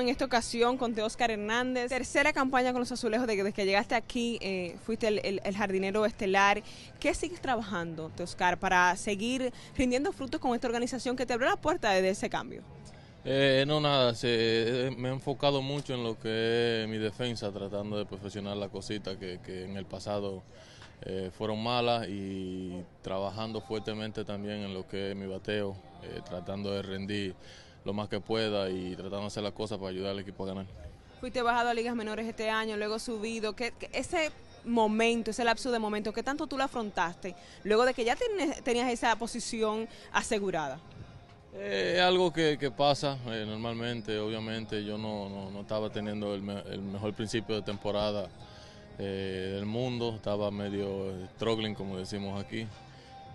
en esta ocasión con Oscar Hernández. Tercera campaña con los azulejos desde que llegaste aquí, eh, fuiste el, jardinero estelar. ¿Qué sigues trabajando, Oscar, para seguir rindiendo frutos con esta organización que te abrió la puerta de ese cambio? Eh, no, nada, eh, me he enfocado mucho en lo que es mi defensa, tratando de profesionar las cositas que, en el pasado eh, fueron malas y trabajando fuertemente también en lo que es mi bateo, tratando de rendir lo más que pueda y tratando de hacer las cosas para ayudar al equipo a ganar. Fuiste bajado a ligas menores este año, luego subido. ese momento, ese lapso de momento, ¿qué tanto tú lo afrontaste luego de que ya tenías esa posición asegurada? Es eh, algo que, pasa eh, normalmente, obviamente yo no, estaba teniendo el, mejor principio de temporada eh, del mundo, estaba medio struggling como decimos aquí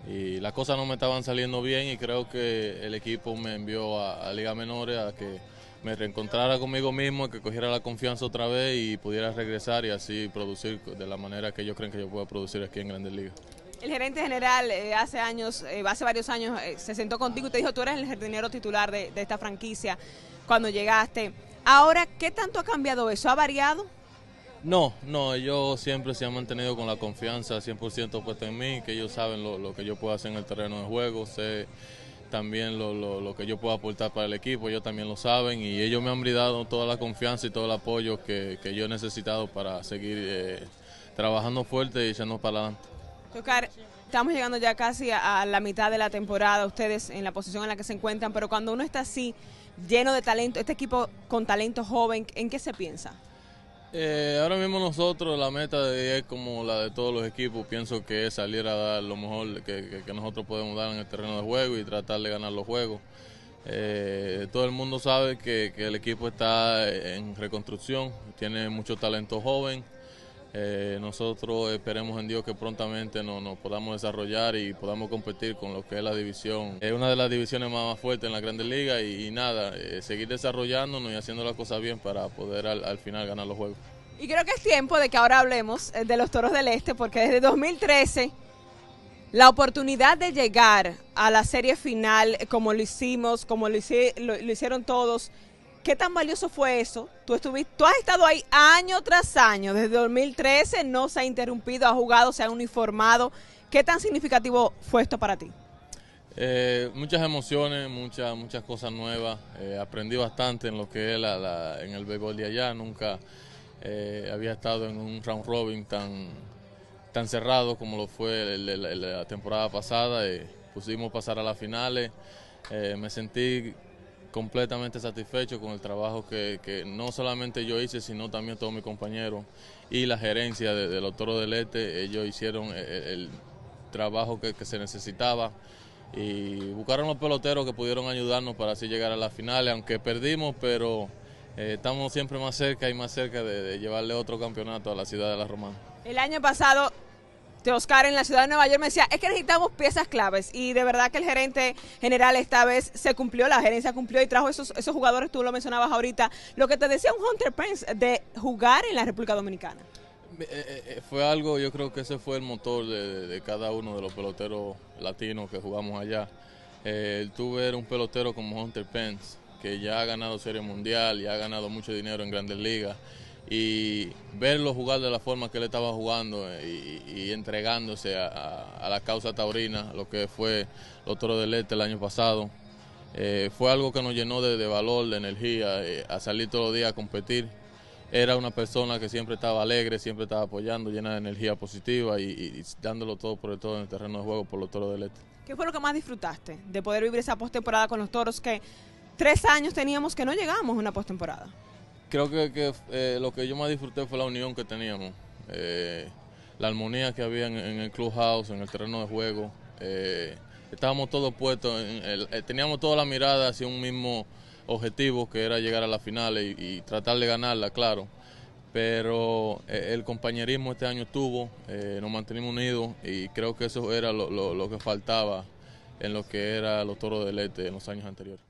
y las cosas no me estaban saliendo bien y creo que el equipo me envió a, Liga Menores a que me reencontrara conmigo mismo, que cogiera la confianza otra vez y pudiera regresar y así producir de la manera que ellos creen que yo pueda producir aquí en Grandes Ligas. El gerente general eh, hace años, eh, hace varios años, eh, se sentó contigo y te dijo, tú eres el jardinero titular de esta franquicia cuando llegaste. Ahora, ¿qué tanto ha cambiado eso? ¿Ha variado? No, no, ellos siempre se han mantenido con la confianza 100% puesta en mí, que ellos saben lo, que yo puedo hacer en el terreno de juego, sé también lo, que yo puedo aportar para el equipo, ellos también lo saben y ellos me han brindado toda la confianza y todo el apoyo que, yo he necesitado para seguir eh, trabajando fuerte y echarnos para adelante. Tocar, estamos llegando ya casi a la mitad de la temporada, ustedes en la posición en la que se encuentran, pero cuando uno está así, lleno de talento, este equipo con talento joven, ¿en qué se piensa? Eh, ahora mismo nosotros la meta de es como la de todos los equipos, pienso que es salir a dar lo mejor que, nosotros podemos dar en el terreno de juego y tratar de ganar los juegos. Eh, todo el mundo sabe que, que el equipo está en reconstrucción, tiene mucho talento joven. Eh, nosotros esperemos en Dios que prontamente nos, podamos desarrollar y podamos competir con lo que es la división. Es una de las divisiones más, fuertes en la Grandes Liga y, nada, eh, seguir desarrollándonos y haciendo las cosas bien para poder al, final ganar los juegos. Y creo que es tiempo de que ahora hablemos eh, de los Toros del Este porque desde 2013 la oportunidad de llegar a la serie final como lo hicimos, como lo hicieron todos ¿Qué tan valioso fue eso? Tú, estuviste, tú has estado ahí año tras año, desde 2013, no se ha interrumpido, ha jugado, se ha uniformado. ¿Qué tan significativo fue esto para ti? Eh, muchas emociones, muchas, muchas cosas nuevas. Eh, aprendí bastante en lo que es la, en el béisbol de allá. Nunca eh, había estado en un round robin tan, tan cerrado como lo fue la temporada pasada. pusimos pasar a las finales. me sentí completamente satisfecho con el trabajo que, no solamente yo hice, sino también todos mis compañeros y la gerencia de, los Toros del Este. Ellos hicieron eh, eh, el, trabajo que, se necesitaba y buscaron los peloteros que pudieron ayudarnos para así llegar a la final aunque perdimos, pero eh, estamos siempre más cerca y más cerca de, de llevarle otro campeonato a la ciudad de La Romana. El año pasado Oscar en la ciudad de Nueva York me decía, es que necesitamos piezas claves y de verdad que el gerente general esta vez se cumplió, la gerencia cumplió y trajo esos, jugadores, tú lo mencionabas ahorita, lo que te decía un Hunter Pence de jugar en la República Dominicana. Eh, eh, eh, fue algo, yo creo que ese fue el motor de, cada uno de los peloteros latinos que jugamos allá. el tú ver un pelotero como Hunter Pence, que ya ha ganado Serie Mundial y ha ganado mucho dinero en grandes ligas, y verlo jugar de la forma que él estaba jugando eh, y, entregándose a, la causa taurina, lo que fue los toros de Este el año pasado. Eh, fue algo que nos llenó de, valor, de energía, eh, a salir todos los días a competir. Era una persona que siempre estaba alegre, siempre estaba apoyando, llena de energía positiva y, dándolo todo por el todo en el terreno de juego por los toros de Este. ¿Qué fue lo que más disfrutaste de poder vivir esa postemporada con los toros que tres años teníamos que no llegamos a una postemporada? creo que, eh, lo que yo más disfruté fue la unión que teníamos, eh, la armonía que había en, el clubhouse, en el terreno de juego. Eh, estábamos todos puestos, teníamos toda la mirada hacia un mismo objetivo que era llegar a la final y, tratar de ganarla, claro. Pero el compañerismo este año estuvo, nos mantenimos unidos y creo que eso era lo, que faltaba en lo que era los toros de este en los años anteriores.